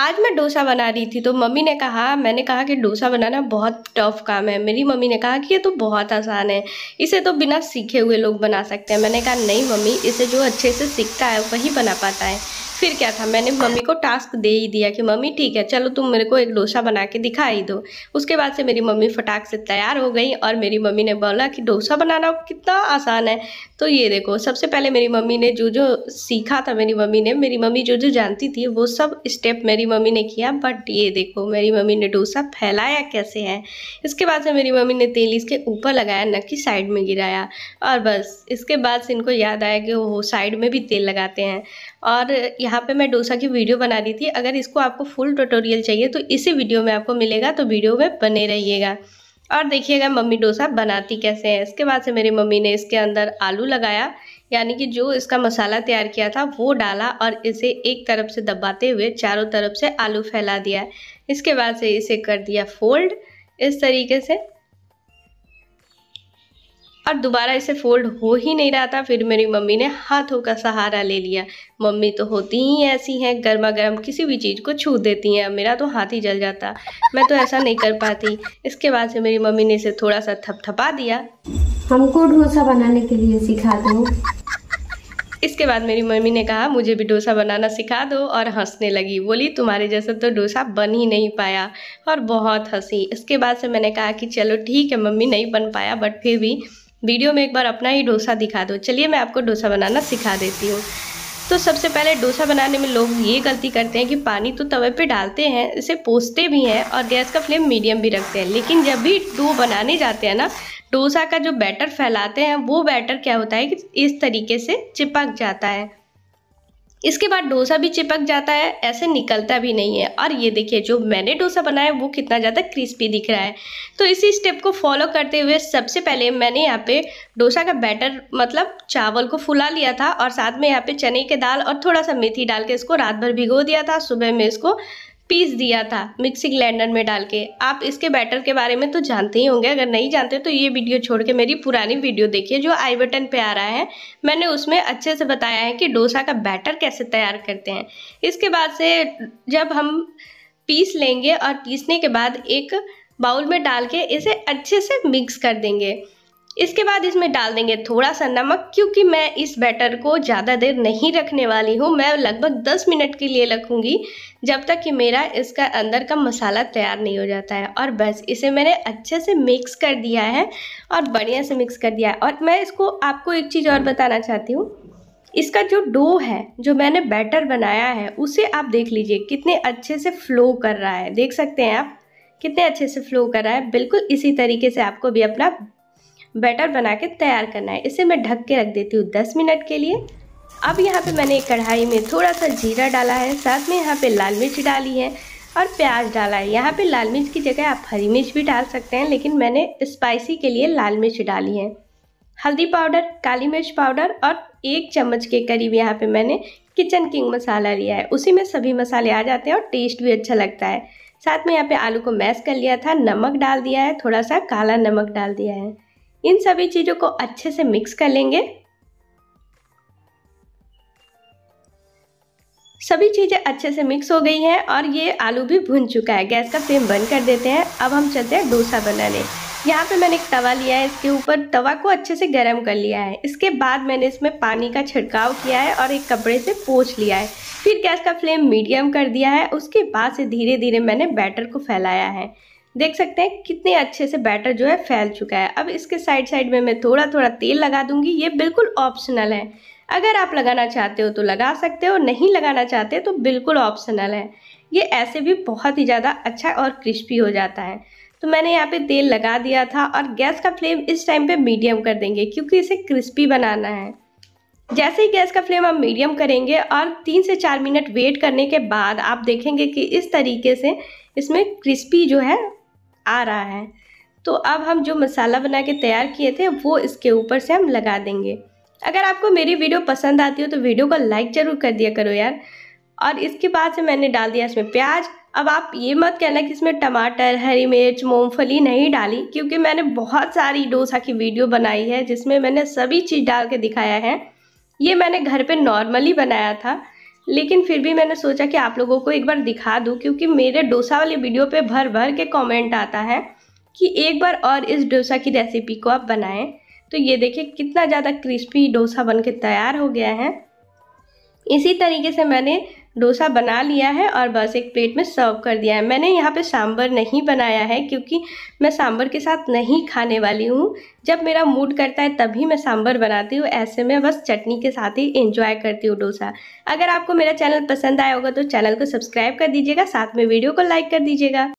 आज मैं डोसा बना रही थी तो मम्मी ने कहा मैंने कहा कि डोसा बनाना बहुत टफ काम है मेरी मम्मी ने कहा कि ये तो बहुत आसान है इसे तो बिना सीखे हुए लोग बना सकते हैं मैंने कहा नहीं मम्मी इसे जो अच्छे से सीखता है वही बना पाता है फिर क्या था मैंने मम्मी को टास्क दे ही दिया कि मम्मी ठीक है चलो तुम मेरे को एक डोसा बना के दिखा ही दो उसके बाद से मेरी मम्मी फटाक से तैयार हो गई और मेरी मम्मी ने बोला कि डोसा बनाना कितना आसान है तो ये देखो सबसे पहले मेरी मम्मी ने जो जो सीखा था मेरी मम्मी ने मेरी मम्मी जो जो जानती थी वो सब स्टेप मेरी मम्मी ने किया बट ये देखो मेरी मम्मी ने डोसा फैलाया कैसे है इसके बाद से मेरी मम्मी ने तेल इसके ऊपर लगाया न कि साइड में गिराया और बस इसके बाद से इनको याद आया कि वो साइड में भी तेल लगाते हैं और यहाँ यहाँ पे मैं डोसा की वीडियो बना रही थी अगर इसको आपको फुल ट्यूटोरियल चाहिए तो इसी वीडियो में आपको मिलेगा तो वीडियो में बने रहिएगा और देखिएगा मम्मी डोसा बनाती कैसे है इसके बाद से मेरी मम्मी ने इसके अंदर आलू लगाया यानी कि जो इसका मसाला तैयार किया था वो डाला और इसे एक तरफ से दबाते हुए चारों तरफ से आलू फैला दिया इसके बाद से इसे कर दिया फोल्ड इस तरीके से और दोबारा इसे फोल्ड हो ही नहीं रहा था फिर मेरी मम्मी ने हाथों का सहारा ले लिया मम्मी तो होती ही ऐसी हैं गर्मा गर्म किसी भी चीज़ को छू देती हैं मेरा तो हाथ ही जल जाता मैं तो ऐसा नहीं कर पाती इसके बाद से मेरी मम्मी ने इसे थोड़ा सा थपथपा दिया हमको डोसा बनाने के लिए सिखा दो इसके बाद मेरी मम्मी ने कहा मुझे भी डोसा बनाना सिखा दो और हंसने लगी बोली तुम्हारे जैसा तो डोसा बन ही नहीं पाया और बहुत हंसी इसके बाद से मैंने कहा कि चलो ठीक है मम्मी नहीं बन पाया बट फिर भी वीडियो में एक बार अपना ही डोसा दिखा दो चलिए मैं आपको डोसा बनाना सिखा देती हूँ तो सबसे पहले डोसा बनाने में लोग ये गलती करते हैं कि पानी तो तवे पे डालते हैं इसे पोसते भी हैं और गैस का फ्लेम मीडियम भी रखते हैं लेकिन जब भी डो बनाने जाते हैं ना डोसा का जो बैटर फैलाते हैं वो बैटर क्या होता है कि इस तरीके से चिपक जाता है इसके बाद डोसा भी चिपक जाता है ऐसे निकलता भी नहीं है और ये देखिए जो मैंने डोसा बनाया वो कितना ज़्यादा क्रिस्पी दिख रहा है तो इसी स्टेप को फॉलो करते हुए सबसे पहले मैंने यहाँ पे डोसा का बैटर मतलब चावल को फुला लिया था और साथ में यहाँ पे चने के दाल और थोड़ा सा मेथी डाल के इसको रात भर भिगो दिया था सुबह में इसको पीस दिया था मिक्सी ग्लैंडर में डाल के आप इसके बैटर के बारे में तो जानते ही होंगे अगर नहीं जानते तो ये वीडियो छोड़ के मेरी पुरानी वीडियो देखिए जो आई बटन पे आ रहा है मैंने उसमें अच्छे से बताया है कि डोसा का बैटर कैसे तैयार करते हैं इसके बाद से जब हम पीस लेंगे और पीसने के बाद एक बाउल में डाल के इसे अच्छे से मिक्स कर देंगे इसके बाद इसमें डाल देंगे थोड़ा सा नमक क्योंकि मैं इस बैटर को ज़्यादा देर नहीं रखने वाली हूँ मैं लगभग 10 मिनट के लिए रखूँगी जब तक कि मेरा इसका अंदर का मसाला तैयार नहीं हो जाता है और बस इसे मैंने अच्छे से मिक्स कर दिया है और बढ़िया से मिक्स कर दिया है और मैं इसको आपको एक चीज़ और बताना चाहती हूँ इसका जो डो है जो मैंने बैटर बनाया है उसे आप देख लीजिए कितने अच्छे से फ्लो कर रहा है देख सकते हैं आप कितने अच्छे से फ्लो कर रहा है बिल्कुल इसी तरीके से आपको भी अपना बैटर बना के तैयार करना है इसे मैं ढक के रख देती हूँ दस मिनट के लिए अब यहाँ पे मैंने एक कढ़ाई में थोड़ा सा जीरा डाला है साथ में यहाँ पे लाल मिर्च डाली है और प्याज डाला है यहाँ पे लाल मिर्च की जगह आप हरी मिर्च भी डाल सकते हैं लेकिन मैंने स्पाइसी के लिए लाल मिर्च डाली है हल्दी पाउडर काली मिर्च पाउडर और एक चम्मच के करीब यहाँ पे मैंने किचन किंग मसाला लिया है उसी में सभी मसाले आ जाते हैं और टेस्ट भी अच्छा लगता है साथ में यहाँ पर आलू को मैश कर लिया था नमक डाल दिया है थोड़ा सा काला नमक डाल दिया है इन सभी चीज़ों को अच्छे से मिक्स कर लेंगे सभी चीज़ें अच्छे से मिक्स हो गई हैं और ये आलू भी भुन चुका है गैस का फ्लेम बंद कर देते हैं अब हम चलते हैं डोसा बनाने यहाँ पे मैंने एक तवा लिया है इसके ऊपर तवा को अच्छे से गर्म कर लिया है इसके बाद मैंने इसमें पानी का छिड़काव किया है और एक कपड़े से पोछ लिया है फिर गैस का फ्लेम मीडियम कर दिया है उसके बाद से धीरे धीरे मैंने बैटर को फैलाया है देख सकते हैं कितने अच्छे से बैटर जो है फैल चुका है अब इसके साइड साइड में मैं थोड़ा थोड़ा तेल लगा दूंगी ये बिल्कुल ऑप्शनल है अगर आप लगाना चाहते हो तो लगा सकते हो नहीं लगाना चाहते तो बिल्कुल ऑप्शनल है ये ऐसे भी बहुत ही ज़्यादा अच्छा और क्रिस्पी हो जाता है तो मैंने यहाँ पे तेल लगा दिया था और गैस का फ्लेम इस टाइम पे मीडियम कर देंगे क्योंकि इसे क्रिस्पी बनाना है जैसे ही गैस का फ्लेम हम मीडियम करेंगे और तीन से चार मिनट वेट करने के बाद आप देखेंगे कि इस तरीके से इसमें क्रिस्पी जो है आ रहा है तो अब हम जो मसाला बना के तैयार किए थे वो इसके ऊपर से हम लगा देंगे अगर आपको मेरी वीडियो पसंद आती हो तो वीडियो को लाइक ज़रूर कर दिया करो यार और इसके बाद से मैंने डाल दिया इसमें प्याज अब आप ये मत कहना कि इसमें टमाटर हरी मिर्च मूंगफली नहीं डाली क्योंकि मैंने बहुत सारी डोसा की वीडियो बनाई है जिसमें मैंने सभी चीज़ डाल के दिखाया है ये मैंने घर पे नॉर्मली बनाया था लेकिन फिर भी मैंने सोचा कि आप लोगों को एक बार दिखा दूँ क्योंकि मेरे डोसा वाले वीडियो पर भर भर के कॉमेंट आता है कि एक बार और इस डोसा की रेसिपी को आप बनाएँ तो ये देखिए कितना ज़्यादा क्रिस्पी डोसा बन के तैयार हो गया है इसी तरीके से मैंने डोसा बना लिया है और बस एक प्लेट में सर्व कर दिया है मैंने यहाँ पे सांभर नहीं बनाया है क्योंकि मैं सांभर के साथ नहीं खाने वाली हूँ जब मेरा मूड करता है तभी मैं सांभर बनाती हूँ ऐसे में बस चटनी के साथ ही एंजॉय करती हूँ डोसा अगर आपको मेरा चैनल पसंद आया होगा तो चैनल को सब्सक्राइब कर दीजिएगा साथ में वीडियो को लाइक कर दीजिएगा